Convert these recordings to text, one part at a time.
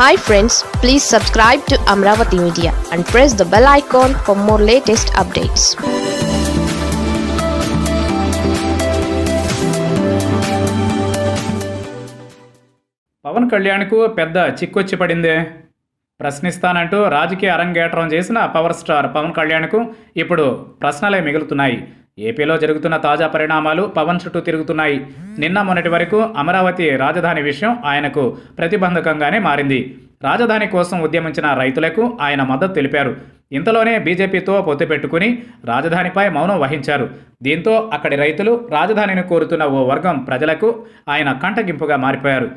hi friends please subscribe to Amaravati media and press the bell icon for more latest updates Pawan కళ్యాణ్కు పెద్ద చిక్కొచ్చి పడిందే ప్రశ్నిస్తానంటూ రాజకీయ అరంగేట్రం చేసిన పవర్ స్టార్ పవన్ కళ్యాణ్కు ఇప్పుడు ప్రశ్నలే మిగులుతున్నాయి ఏపీలో జరుగుతున్న తాజా పరిణామాలు పవన్ చుట్టూ తిరుగుతున్నాయి నిన్న మొన్నటి వరకు అమరావతి రాజధాని విషయం ఆయనకు ప్రతిబంధకంగానే మారింది రాజధాని కోసం ఉద్యమించిన రైతులకు ఆయన మద్దతు తెలిపారు ఇంతలోనే బీజేపీతో పొత్తు పెట్టుకుని రాజధానిపై మౌనం వహించారు దీంతో అక్కడి రైతులు రాజధానిని కోరుతున్న ఓ వర్గం ప్రజలకు ఆయన కంటగింపుగా మారిపోయారు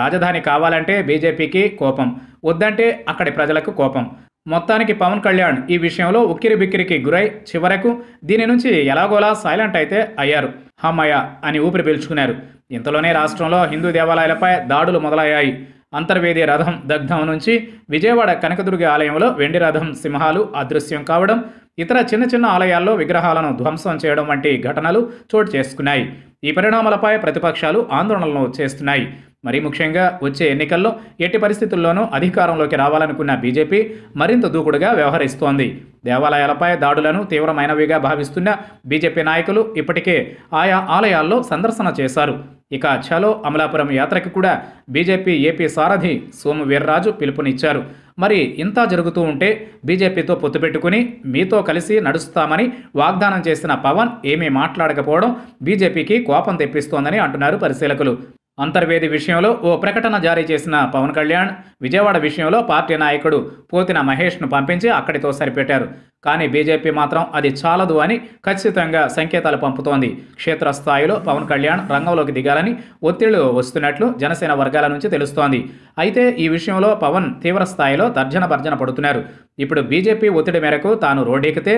రాజధాని కావాలంటే బీజేపీకి కోపం వద్దంటే అక్కడి ప్రజలకు కోపం మొత్తానికి పవన్ కళ్యాణ్ ఈ విషయంలో ఉక్కిరి బిక్కిరికి గురై చివరకు దీని నుంచి ఎలాగోలా సైలెంట్ అయితే అయ్యారు హమ్మయ్య అని ఊపిరి పీల్చుకున్నారు ఇంతలోనే రాష్ట్రంలో హిందూ దేవాలయాలపై దాడులు మొదలయ్యాయి అంతర్వేది రథం దగ్ధం నుంచి విజయవాడ కనకదుర్గ ఆలయంలో వెండి రథం సింహాలు అదృశ్యం కావడం ఇతర చిన్న చిన్న ఆలయాల్లో విగ్రహాలను ధ్వంసం చేయడం వంటి ఘటనలు చోటు చేసుకున్నాయి ఈ పరిణామాలపై ప్రతిపక్షాలు ఆందోళనలు చేస్తున్నాయి మరీ ముఖ్యంగా వచ్చే ఎన్నికల్లో ఎట్టి పరిస్థితుల్లోనూ అధికారంలోకి రావాలనుకున్న బీజేపీ మరింత దూకుడుగా వ్యవహరిస్తోంది దేవాలయాలపై దాడులను తీవ్రమైనవిగా భావిస్తున్న బీజేపీ నాయకులు ఇప్పటికే ఆయా ఆలయాల్లో సందర్శన చేశారు ఇక చలో అమలాపురం యాత్రకు కూడా బీజేపీ ఏపీ సారథి సోము వీర్రాజు పిలుపునిచ్చారు మరి ఇంత జరుగుతూ ఉంటే బీజేపీతో పొత్తు పెట్టుకుని మీతో కలిసి నడుస్తామని వాగ్దానం చేసిన పవన్ ఏమీ మాట్లాడకపోవడం బీజేపీకి కోపం తెప్పిస్తోందని అంటున్నారు పరిశీలకులు అంతర్వేది విషయంలో ఓ ప్రకటన జారీ చేసిన పవన్ కళ్యాణ్ విజయవాడ విషయంలో పార్టీ నాయకుడు పోతిన మహేష్ను పంపించి అక్కడితో సరిపెట్టారు కానీ బీజేపీ మాత్రం అది చాలదు అని ఖచ్చితంగా సంకేతాలు పంపుతోంది క్షేత్రస్థాయిలో పవన్ కళ్యాణ్ రంగంలోకి దిగాలని ఒత్తిళ్లు వస్తున్నట్లు జనసేన వర్గాల నుంచి తెలుస్తోంది అయితే ఈ విషయంలో పవన్ తీవ్ర స్థాయిలో తర్జన భర్జన పడుతున్నారు ఇప్పుడు బీజేపీ ఒత్తిడి మేరకు తాను రోడ్డెక్కితే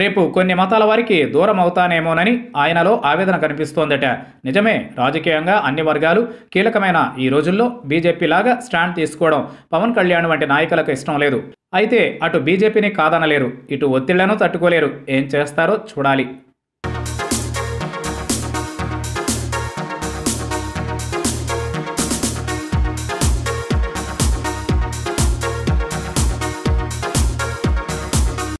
రేపు కొన్ని మతాల వారికి దూరం అవుతానేమోనని ఆయనలో ఆవేదన కనిపిస్తోందట నిజమే రాజకీయంగా అన్ని వర్గాలు కీలకమైన ఈ రోజుల్లో బీజేపీ లాగా స్టాండ్ తీసుకోవడం పవన్ కళ్యాణ్ వంటి నాయకులకు ఇష్టం లేదు అయితే అటు బీజేపీని కాదనలేరు ఇటు ఒత్తిళ్లను తట్టుకోలేరు ఏం చేస్తారో చూడాలి